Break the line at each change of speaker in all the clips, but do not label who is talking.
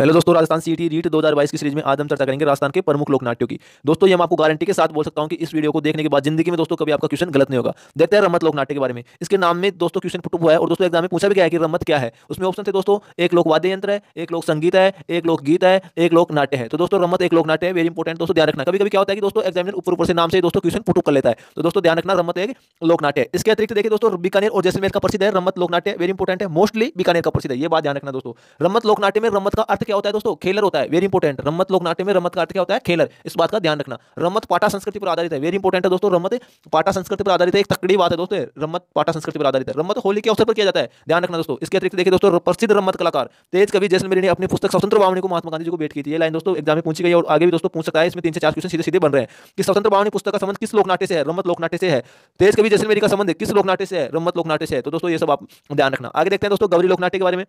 hello दोस्तों राजस्थान सीटी रीट 2022 की सीरीज में आदम चर्चा करेंगे राजस्थान के प्रमुख लोकनाट्यों की दोस्तों ये मैं आपको गारंटी के साथ बोल सकता हूँ कि इस वीडियो को देखने के बाद जिंदगी में दोस्तों कभी आपका क्वेश्चन गलत नहीं होगा देखते हैं रमत लोकनाट्य के बारे में इसके नाम में दोस्तों क्वेश्चन फुट हुआ है और दोस्तों एग्जाम में पूछा भी गया है कि रमत क्या है उसमें ऑप्शन थे दोस्तों एक लोक वाद्य यंत्र है एक लोक संगीत है एक लोक गीत है एक लोक नाट्य है तो दोस्तों रमत एक लोक नाट्य है वेरी इंपॉर्टेंट दोस्तों ध्यान रखना कभी कभी क्या होता है कि दोस्तों एग्जामिनर ऊपर ऊपर से नाम से दोस्तों क्वेश्चन फुट कर लेता है तो दोस्तों ध्यान रखना रमत एक लोकनाट्य है इसके अतिरिक्त देखिए दोस्तों बीकानेर और जैसलमेर का प्रसिद्ध है रमत लोकनाट्य वेरी इंपॉर्टेंट है मोस्टली बीकानेर का प्रसिद्ध है ये बात ध्यान रखना दोस्तों रमत लोकनाट्य में रमत का अर्थ क्या होता है दोस्तों खेलर होता है वेरी इंपॉर्टेंट रमत लोग नाट्य में रमत का अर्थ क्या होता है खेलर इस बात का ध्यान रखना रमत पाटा संस्कृति पर आधारित है वेरी इंपॉर्टेंट है दोस्तों रमत पाटा संस्कृति पर आधारित है एक तकड़ी बात है दोस्तों रमत पाटा संस्कृति पर आधारित है रमत होली के अवसर पर किया जाता है ध्यान रखना दोस्तों इसके अतिरिक्त देखिए दोस्तों प्रसिद्ध रमत कलाकार तेज कवि जैसलमेरी ने अपनी पुस्तक स्वतंत्र भावनी को महात्मा गांधी जी को भेट की थी लाइन दोस्तों एग्जाम में पूछी गई और आगे भी दोस्तों पूछ सकता है इसमें तीन से चार क्वेश्चन सीधे सीधे बन रहे हैं कि स्वतंत्र भावनी पुस्तक का संबंध किस लोकनाट्य से है रमत लोकनाट्य से है तेज कवि जैसे मेरी का संबंध किस लोकनाट्य से है रमत लोकनाट्य से है तो दोस्तों ये सब आप ध्यान रखना आगे देखते हैं दोस्तों गौरी लोकनाट्य के बारे में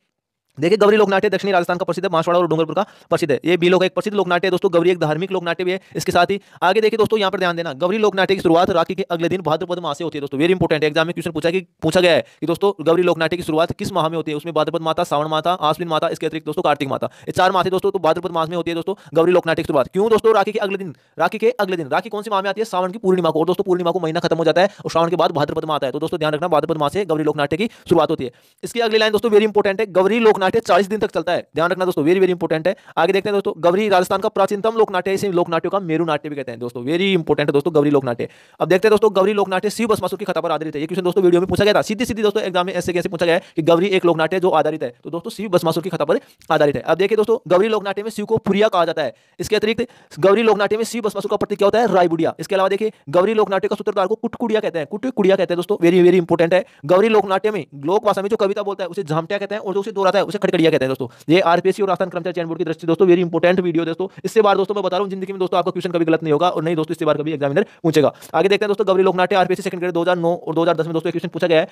देखिए गौरी लोकनाट्य दक्षिणी राजस्थान का प्रसिद्ध मांसवाड़ा और डूंगरपुर का प्रसिद्ध है ये भी लोग एक प्रसिद्ध लोकनाट्य है दोस्तों गवरी एक धार्मिक लोकनाट्य भी है इसके साथ ही आगे देखिए दोस्तों यहाँ पर ध्यान देना गौरी लोकनाट्य की शुरुआत राखी के अगले दिन भाद्रपद माह से होती है दोस्तों वेरी इंपॉर्टेंट एग्जाम में क्वेश्चन पूछा कि पूछा गया है कि दोस्तों गौरी लोकनाट्य की शुरुआत किस माह में होती है उसमें भाद्रपद माता सावण माता आश्विन माता इसके अतिरिक्त दोस्तों कार्तिक माता ये चार माह दोस्तों तो भाद्रपद मास में होती है दोस्तों गौरी लोकनाट्य की शुरुआत क्यों दोस्तों राखी के अगले दिन राखी के अगले दिन राखी कौन से माह में आती है सावन की पूर्णिमा को और दोस्तों पूर्णिमा को महीना खत्म हो जाता है और सावन के बाद भाद्रपद माता है तो दोस्तों ध्यान रखना भाद्रपद माह से गौरी लोकनाट्य की शुरुआत होती है इसकी अगली लाइन दोस्तों वेरी इंपॉर्टेंट है गौरी लोक लोकनाट्य चालीस दिन तक चलता है ध्यान रखना दोस्तों वेरी वेरी इंपॉर्टेंट है आगे देखते हैं दोस्तों गवरी राजस्थान का प्राचीनतम लोकनाट्य इसे लोकनाट्यों का मेरू नाट्य भी कहते हैं दोस्तों वेरी इंपॉर्टेंट है दोस्तों गवरी लोकनाट्य अब देखते हैं दोस्तों गवरी लोकनाट्य शिव बसमासुर की कथा पर आधारित है क्वेश्चन दोस्तों वीडियो में पूछा गया था सीधी सीधी दोस्तों एग्जाम में ऐसे कैसे पूछा गया है कि गवरी एक लोकनाट्य जो आधारित है तो दोस्तों शिव बसमासुर की कथा पर आधारित है अब देखिए दोस्तों गवरी लोकनाट्य में शिव को पुरिया कहा जाता है इसके अतिरिक्त गवरी लोकनाट्य में शिव बसमासुर का प्रतीक क्या होता है रायबुडिया इसके अलावा देखिए गवरी लोकनाट्य का सूत्रधार को कुटकुड़िया कहते हैं कुटकुड़िया कहते हैं दोस्तों वेरी वेरी इंपॉर्टेंट है गवरी लोकनाट्य में लोक भाषा में जो कविता बोलता है उसे झमटिया कहते हैं और जो उसे दोहराता है उसे खटखड़िया कहते हैं दोस्तों ये आरपीएससी और राजस्थान कर्मचारी चयन बोर्ड की दृष्टि दोस्तों वेरी इंपॉर्टेंट वीडियो दोस्तों इससे बार दोस्तों मैं बता रहा हूँ जिंदगी में दोस्तों आपका क्वेश्चन कभी गलत नहीं होगा और नहीं दोस्तों इस बार कभी एग्जामिनर पूछेगा आगे देखते हैं दोस्तों गौरी लोकनाटे आरपीएससी सेकंड ग्रेड दो और दो में दोस्तों क्वेश्चन पूछा गया है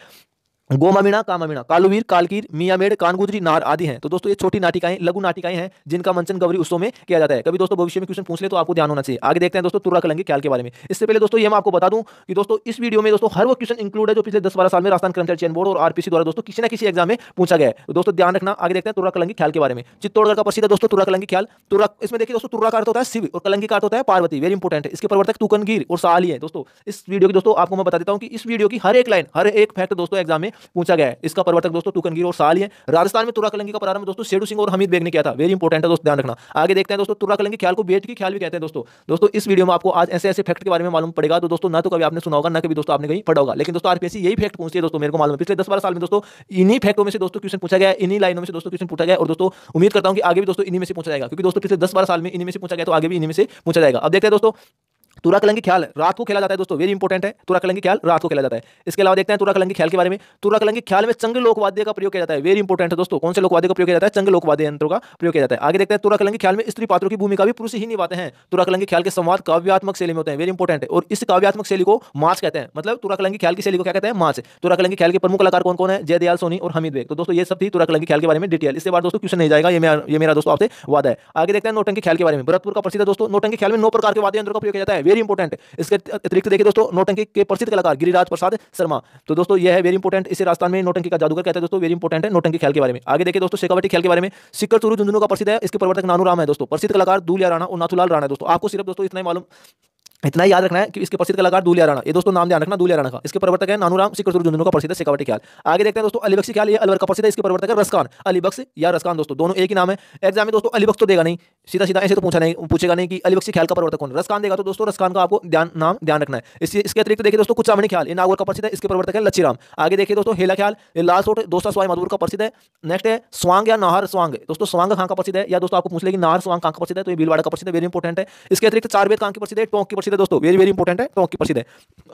गोमामीणा कामामीणा कालुवीर कालकीर मियामेड़ कानगुजरी नार आदि हैं तो दोस्तों ये छोटी नाटिकाएं लघु नाटिकाएं हैं जिनका मंचन गौरी उत्सव में किया जाता है कभी दोस्तों भविष्य में क्वेश्चन पूछ ले तो आपको ध्यान होना चाहिए आगे देखते हैं दोस्तों तुर्रा कलंगी ख्याल के बारे में इससे पहले दोस्तों ये मैं आपको बता दूँ कि दोस्तों इस वीडियो में दोस्तों हर वो क्वेश्चन इंक्लूड है जो पिछले दस बारह साल में राजस्थान कर्मचारी चयन बोर्ड और आरपीसी द्वारा दोस्तों किसी ना किसी एग्जाम में पूछा गया है तो दोस्तों ध्यान रखना आगे देखते हैं तुर्रा कलंगी ख्याल के बारे में चित्तौड़गढ़ का प्रसिद्ध दोस्तों तुरा कलंगी ख्याल तुर्रा इसमें देखिए दोस्तों तुर्रा अर्थ होता है शिव और कलंगी का होता है पार्वती वेरी इंपॉर्टेंट है इसके प्रवर्तक तुकनगीर और साली है दोस्तों इस वीडियो की दोस्तों आपको मैं बता देता हूँ कि इस वीडियो की हर एक लाइन हर एक फैक्ट दोस्तों एग्जाम में पूछा गया है इसका प्रवर्तक दोस्तों तुकनगिर और साल है राजस्थान में कलंगी का प्रारंभ दोस्तों शेडू सिंह और हमीद बेग ने किया था वेरी इंपॉर्टेंट है दोस्तों ध्यान रखना आगे देखते हैं दोस्तों कलंगी ख्याल को बेट की ख्याल भी कहते हैं दोस्तों दोस्तों इस वीडियो में आपको आज ऐसे ऐसे फैक्ट के बारे में मालूम पड़ेगा तो दोस्तों ना तो कभी आपने सुना होगा ना कभी दोस्तों आपने कहीं पढ़ा होगा लेकिन दोस्तों आरपीएससी यही फैक्ट पूछती है दोस्तों मेरे को मालूम है पिछले दस बारह साल में दोस्तों इन्हीं फैक्टों में से दोस्तों क्वेश्चन पूछा गया इन्हीं लाइनों में से दोस्तों क्वेश्चन पूछा गया और दोस्तों उम्मीद करता हूँ कि आगे भी दोस्तों इन्हीं में से पूछा जाएगा क्योंकि दोस्तों पिछले दस बारह साल में इन्हीं में से पूछा गया तो आगे भी इन्हीं में से पूछा जाएगा अब देखते हैं दोस्तों तुरा कलंगी ख्याल रात को खेला जाता है दोस्तों वेरी इंपॉर्टेंट है तुरा कलंगी ख्याल रात को खेला जाता है इसके अलावा देखते हैं तुरा कलंगी ख्याल के बारे में तुरा कलंगी ख्याल में चंग लोकवाद्य का प्रयोग किया जाता है वेरी इंपॉर्टेंट है दोस्तों कौन से लोकवाद्य का प्रयोग किया जाता है चंग लोकवाद्य यंत्रों का प्रयोग किया जाता है आगे देखते हैं तुरा कलंगी ख्याल में स्त्री पात्रों की भूमिका भी पुरुष ही निभाते हैं तुरा कलंगी ख्याल के संवाद काव्यात्मक शैली में होते हैं वेरी इंपॉर्टेंट है और इस काव्यात्मक शैली को माच कहते हैं मतलब तुरा कलंगी ख्याल की शैली को क्या कहते हैं माच तुरा कलंगी ख्याल के प्रमुख कलाकार कौन कौन है जयदयाल सोनी और हमीद बेग तो दोस्तों ये सब थी तुरा कलंगी ख्याल के बारे में डिटेल इसके बाद दोस्तों क्वेश्चन नहीं जाएगा ये मेरा दोस्तों आपसे वादा है आगे देखते हैं नोटंगी ख्याल के बारे में भरतपुर का प्रसिद्ध दोस्तों नोटंगी ख्याल में नौ प्रकार के वाद्य यंत्रों का प्रयोग किया जाता है वेरी इंपॉर्टेंट इसके अतिरिक्त देखिए दोस्तों नोटंकी के प्रसिद्ध कलाकार गिरिराज प्रसाद शर्मा तो दोस्तों यह है वेरी इंपॉर्टेंट इसे राजस्थान में नोटंकी का जादूगर कहते हैं दोस्तों वेरी इंपॉर्टेंट है नोटंकी खेल के बारे में आगे देखिए दोस्तों शेखावटी खेल के बारे में सिक्कर चूरू झुंझुनू का प्रसिद्ध है इसके प्रवर्तक नानू राम है दोस्तों प्रसिद्ध कलाकार दूलिया राणा और नाथुलाल राणा दोस्तों आपको सिर्फ दोस्तों इतना ही मालूम इतना ही याद रखना है कि इसके प्रसिद्ध कलाकार दूलिया राणा ये दोस्तों नाम ध्यान रखना दूलिया राणा का इसके प्रवर्तक है नानूराम सिकरसुर झुंझुनू का प्रसिद्ध सिकावटी ख्याल आगे देखते हैं दोस्तों अलीबक्स ख्याल ये अलवर का प्रसिद्ध है इसके प्रवर्तक है रसकान अलीबक्स या रसकान दोस्तों दोनों एक ही नाम है एग्जाम में दोस्तों अलीबक्स तो देगा नहीं सीधा सीधा ऐसे तो पूछा नहीं पूछेगा नहीं कि अली बख्शी ख्याल का प्रवर्तक कौन रसकान देगा तो दोस्तों रसकान का आपको ध्यान नाम ध्यान रखना है इसके इसके अतिरिक्त देखिए दोस्तों कुछ सामने ख्याल ये नागौर का प्रसिद्ध है इसके प्रवर्तक है लच्छीराम आगे देखिए दोस्तों हेला ख्याल ये लाल सोट दोस्तों स्वाई मधुर का प्रसिद्ध है नेक्स्ट है स्वांग या नाहर स्वांग दोस्तों स्वांग खां का प्रसिद्ध है या दोस्तों आपको पूछ लेगी नाहर स्वांग खां का प्रसिद्ध है तो ये भीलवाड़ा का प्रसिद्ध है वेरी इंपॉर्टेंट है इसके अतिरिक्त चार वेद खां की प्रसिद्ध है टोंक की प्रसिद्ध है दोस्तों वेरी वेरी इंपॉर्टेंट है टोंक की प्रसिद्ध है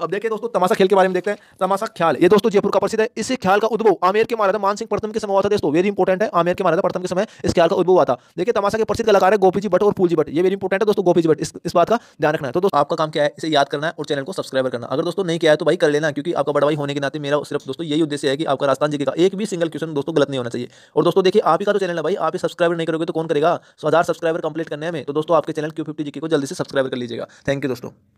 अब देखिए दोस्तों तमाशा खेल के बारे में देखते हैं तमाशा ख्याल ये दोस्तों जयपुर का प्रसिद्ध है इसी ख्याल का उद्भव आमेर के महाराजा मानसिंह प्रथम के समय हुआ था दोस्तों वेरी इंपॉर्टेंट है आमेर के महाराजा प्रथम के समय इस ख्याल का उद्भव हुआ था देखिए तमाशा के प्रसिद्ध कलाकार है गोपी जी भट्ट और पूल जी भट्ट ये वेरी इंपॉर्टेंट है दोस्तों गोपी जी भट्ट इस, इस बात का ध्यान रखना है तो दोस्तों आपका काम क्या है इसे याद करना है और चैनल को सब्सक्राइब करना अगर दोस्तों नहीं किया है तो भाई कर लेना क्योंकि आपका बड़ा भाई होने के नाते मेरा सिर्फ दोस्तों यही उद्देश्य है कि आपका राजस्थान जी का एक भी सिंगल क्वेश्चन दोस्तों गलत नहीं होना चाहिए और दोस्तों देखिए आप ही का तो चैनल है भाई आप ही सब्सक्राइबर नहीं करोगे तो कौन करेगा सो हज़ार सब्सक्राइबर कंप्लीट करने में तो दोस्तों आपके चैनल क्यू फिफ्टी जी को जल्दी से सब्सक्राइब कर लीजिएगा थैंक यू दोस्तों